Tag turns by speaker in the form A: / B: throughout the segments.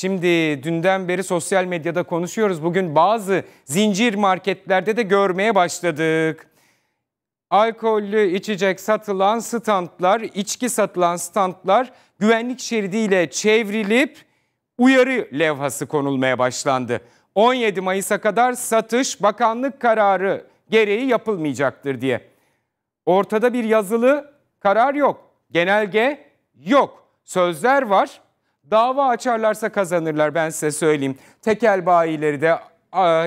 A: Şimdi dünden beri sosyal medyada konuşuyoruz. Bugün bazı zincir marketlerde de görmeye başladık. Alkollü içecek satılan standlar, içki satılan standlar güvenlik şeridiyle çevrilip uyarı levhası konulmaya başlandı. 17 Mayıs'a kadar satış bakanlık kararı gereği yapılmayacaktır diye. Ortada bir yazılı karar yok. Genelge yok. Sözler var Dava açarlarsa kazanırlar ben size söyleyeyim. Tekel bayileri de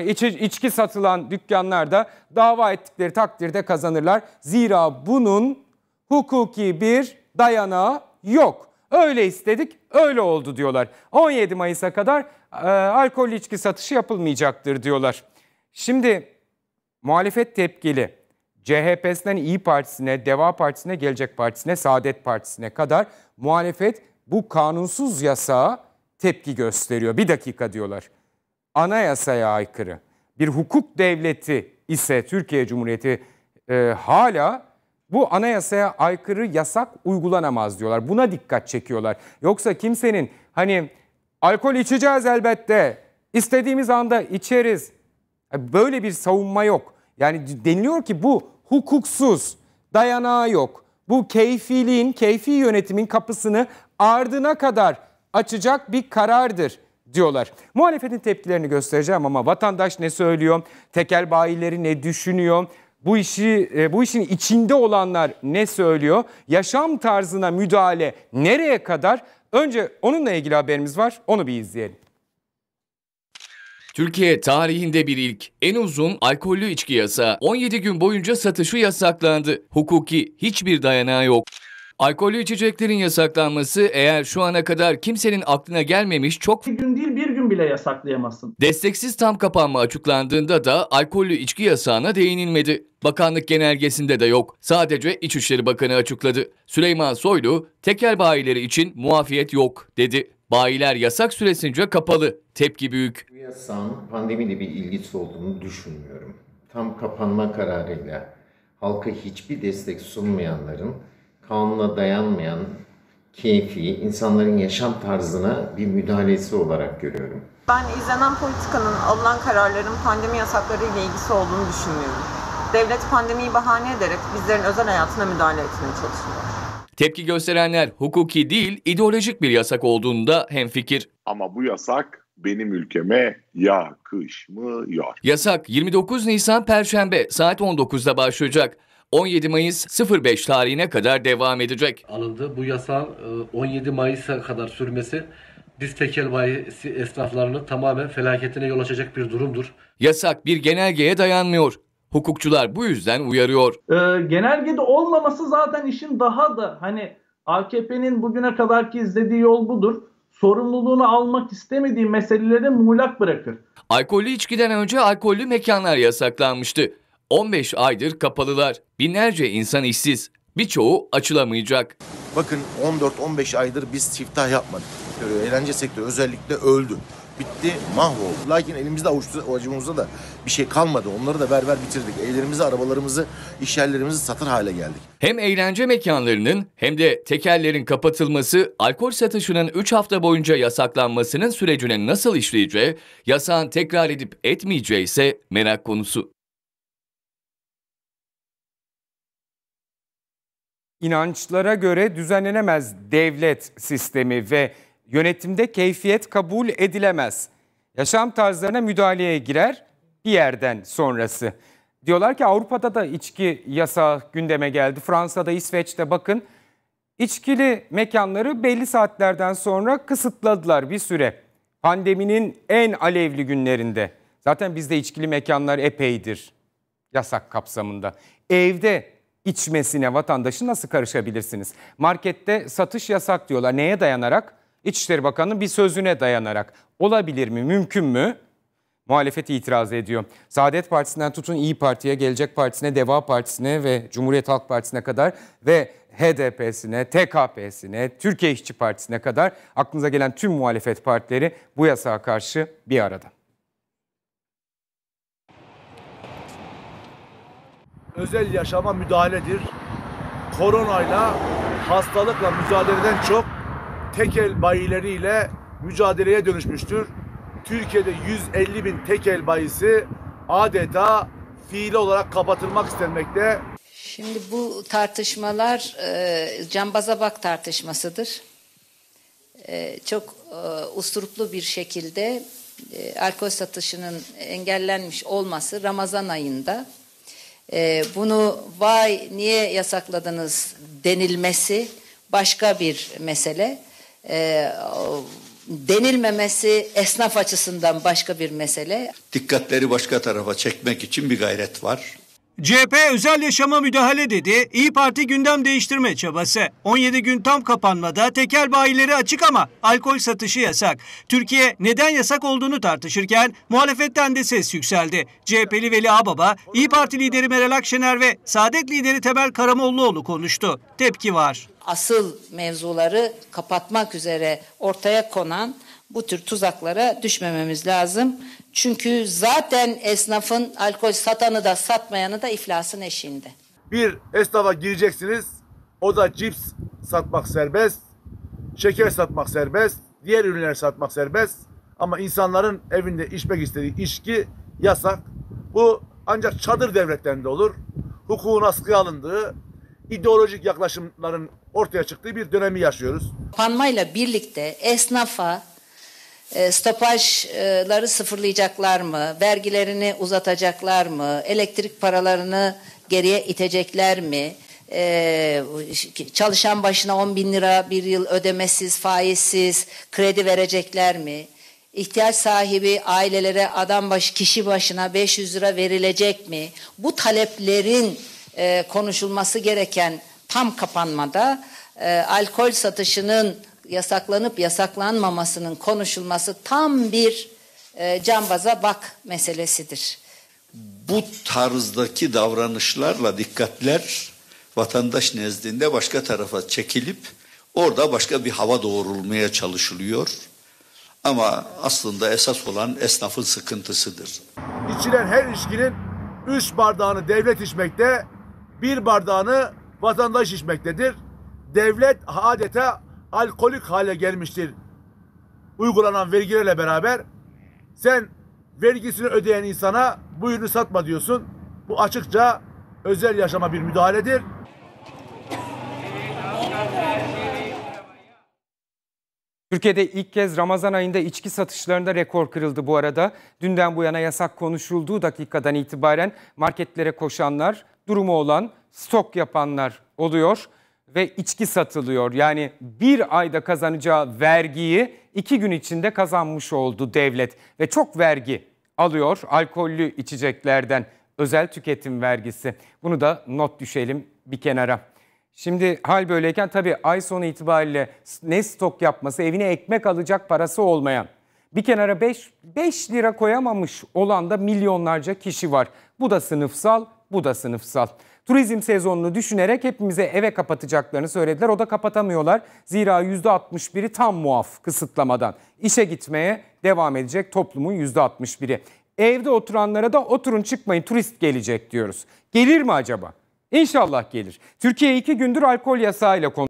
A: iç, içki satılan dükkanlarda dava ettikleri takdirde kazanırlar. Zira bunun hukuki bir dayanağı yok. Öyle istedik, öyle oldu diyorlar. 17 Mayıs'a kadar e, alkollü içki satışı yapılmayacaktır diyorlar. Şimdi muhalefet tepkili. CHP'sinden İyi Partisi'ne, Deva Partisi'ne, Gelecek Partisi'ne, Saadet Partisi'ne kadar muhalefet bu kanunsuz yasağa tepki gösteriyor. Bir dakika diyorlar. Anayasaya aykırı. Bir hukuk devleti ise Türkiye Cumhuriyeti e, hala bu anayasaya aykırı yasak uygulanamaz diyorlar. Buna dikkat çekiyorlar. Yoksa kimsenin hani alkol içeceğiz elbette. İstediğimiz anda içeriz. E, böyle bir savunma yok. Yani deniliyor ki bu hukuksuz, dayanağı yok. Bu keyfiliğin, keyfi yönetimin kapısını ardına kadar açacak bir karardır diyorlar. Muhalefetin tepkilerini göstereceğim ama vatandaş ne söylüyor? Tekel bayileri ne düşünüyor? Bu işi e, bu işin içinde olanlar ne söylüyor? Yaşam tarzına müdahale nereye kadar? Önce onunla ilgili haberimiz var. Onu bir izleyelim. Türkiye tarihinde bir ilk. En uzun alkollü
B: içki yasağı 17 gün boyunca satışı yasaklandı. Hukuki hiçbir dayanağı yok. Alkolü içeceklerin yasaklanması eğer şu ana kadar kimsenin aklına gelmemiş çok... Bir gün değil bir gün bile yasaklayamazsın. Desteksiz tam kapanma açıklandığında da alkollü içki yasağına değinilmedi. Bakanlık genelgesinde de yok. Sadece İçişleri Bakanı açıkladı. Süleyman Soylu, tekel bayileri için muafiyet yok dedi. Bayiler yasak süresince kapalı. Tepki büyük.
A: Bu yasağın pandemiyle bir ilgisi olduğunu düşünmüyorum. Tam kapanma kararıyla halka hiçbir destek sunmayanların kanuna dayanmayan, keyfi, insanların yaşam tarzına bir müdahalesi olarak görüyorum.
C: Ben izlenen politikanın, alınan kararların pandemi yasakları ile ilgisi olduğunu düşünmüyorum. Devlet pandemiyi bahane ederek bizlerin özel hayatına müdahale etmeye çalışıyor.
B: Tepki gösterenler hukuki değil ideolojik bir yasak olduğunda hemfikir. Ama bu
C: yasak benim ülkeme yakışmıyor.
B: Yasak 29 Nisan Perşembe saat 19'da başlayacak. 17 Mayıs 05 tarihine kadar devam edecek.
C: Alındı. Bu yasağın 17 e, Mayıs'a kadar sürmesi biz tekel
B: bayisi esnaflarını tamamen felaketine yol açacak bir durumdur. Yasak bir genelgeye dayanmıyor. Hukukçular bu yüzden uyarıyor. Ee,
C: genelgede olmaması zaten işin daha da hani AKP'nin bugüne kadarki izlediği yol budur. Sorumluluğunu almak istemediği meseleleri muğlak bırakır.
B: Alkollü içkiden önce alkollü mekanlar yasaklanmıştı. 15 aydır kapalılar. Binlerce insan işsiz. Birçoğu açılamayacak.
C: Bakın 14-15 aydır biz siftah yapmadık. Eğlence sektörü özellikle öldü. Bitti, mahvoldu. Lakin elimizde avuçta, acımızda da bir şey kalmadı. Onları da berber bitirdik. Evlerimizi, arabalarımızı, iş yerlerimizi satır hale geldik.
B: Hem eğlence mekanlarının hem de tekerlerin kapatılması, alkol satışının 3 hafta boyunca yasaklanmasının sürecine nasıl işleyeceği, yasağın tekrar edip etmeyeceği ise merak konusu.
A: inançlara göre düzenlenemez devlet sistemi ve yönetimde keyfiyet kabul edilemez. Yaşam tarzlarına müdahaleye girer bir yerden sonrası. Diyorlar ki Avrupa'da da içki yasağı gündeme geldi. Fransa'da, İsveç'te bakın içkili mekanları belli saatlerden sonra kısıtladılar bir süre. Pandeminin en alevli günlerinde. Zaten bizde içkili mekanlar epeydir yasak kapsamında. Evde içmesine vatandaşı nasıl karışabilirsiniz? Markette satış yasak diyorlar. Neye dayanarak? İçişleri Bakanı'nın bir sözüne dayanarak. Olabilir mi? Mümkün mü? Muhalefet itiraz ediyor. Saadet Partisi'nden tutun İyi Parti'ye, Gelecek Partisi'ne, Deva Partisi'ne ve Cumhuriyet Halk Partisi'ne kadar ve HDP'sine, TKP'sine, Türkiye İşçi Partisi'ne kadar aklınıza gelen tüm muhalefet partileri bu yasağa karşı bir arada.
C: özel yaşama müdahaledir. Koronayla hastalıkla mücadeleden çok tekel bayileriyle mücadeleye dönüşmüştür. Türkiye'de 150 bin tekel bayisi adeta fiili olarak kapatılmak istenmekte.
D: Şimdi bu tartışmalar e, cambaza bak tartışmasıdır. E, çok e, usturuplu bir şekilde e, alkol satışının engellenmiş olması Ramazan ayında e, bunu vay niye yasakladınız denilmesi başka bir mesele. E, denilmemesi esnaf açısından başka bir mesele.
C: Dikkatleri başka tarafa çekmek için bir gayret
D: var. CHP özel yaşama müdahale dedi, İyi Parti gündem değiştirme çabası. 17 gün tam kapanmada tekel bayileri açık ama alkol satışı yasak. Türkiye neden yasak olduğunu tartışırken muhalefetten de ses yükseldi. CHP'li Veli Ağbaba, İyi Parti lideri Meral Akşener ve Saadet lideri Temel Karamollaoğlu konuştu. Tepki var. Asıl mevzuları kapatmak üzere ortaya konan bu tür tuzaklara düşmememiz lazım. Çünkü zaten esnafın alkol satanı da satmayanı da iflasın eşiğinde.
C: Bir esnafa gireceksiniz. O da cips satmak serbest, şeker satmak serbest, diğer ürünler satmak serbest. Ama insanların evinde içmek istediği içki yasak. Bu ancak çadır devletlerinde olur. Hukukun askıya alındığı, ideolojik yaklaşımların ortaya çıktığı bir dönemi yaşıyoruz.
D: Panmayla birlikte esnafa e, stopajları sıfırlayacaklar mı? Vergilerini uzatacaklar mı? Elektrik paralarını geriye itecekler mi? Ee, çalışan başına 10 bin lira bir yıl ödemesiz, faizsiz kredi verecekler mi? İhtiyaç sahibi ailelere adam başı kişi başına 500 lira verilecek mi? Bu taleplerin e, konuşulması gereken tam kapanmada e, alkol satışının yasaklanıp yasaklanmamasının konuşulması tam bir e, cambaza bak meselesidir.
C: Bu tarzdaki davranışlarla dikkatler vatandaş nezdinde başka tarafa çekilip orada başka bir hava doğrulmaya çalışılıyor. Ama aslında esas olan esnafın sıkıntısıdır. İçilen her içkinin üç bardağını devlet içmekte, bir bardağını vatandaş içmektedir. Devlet adeta alkolik hale gelmiştir uygulanan vergilerle beraber sen vergisini ödeyen insana bu ürünü satma diyorsun. Bu açıkça özel yaşama bir müdahaledir.
A: Türkiye'de ilk kez Ramazan ayında içki satışlarında rekor kırıldı bu arada. Dünden bu yana yasak konuşulduğu dakikadan itibaren marketlere koşanlar, durumu olan, stok yapanlar oluyor ve içki satılıyor. Yani bir ayda kazanacağı vergiyi iki gün içinde kazanmış oldu devlet. Ve çok vergi alıyor alkollü içeceklerden özel tüketim vergisi. Bunu da not düşelim bir kenara. Şimdi hal böyleyken tabii ay sonu itibariyle ne stok yapması, evine ekmek alacak parası olmayan, bir kenara 5 lira koyamamış olan da milyonlarca kişi var. Bu da sınıfsal bu da sınıfsal. Turizm sezonunu düşünerek hepimize eve kapatacaklarını söylediler. O da kapatamıyorlar. Zira %61'i tam muaf kısıtlamadan. İşe gitmeye devam edecek toplumun %61'i. Evde oturanlara da oturun çıkmayın turist gelecek diyoruz. Gelir mi acaba? İnşallah gelir. Türkiye iki gündür alkol yasağıyla konuşuyor.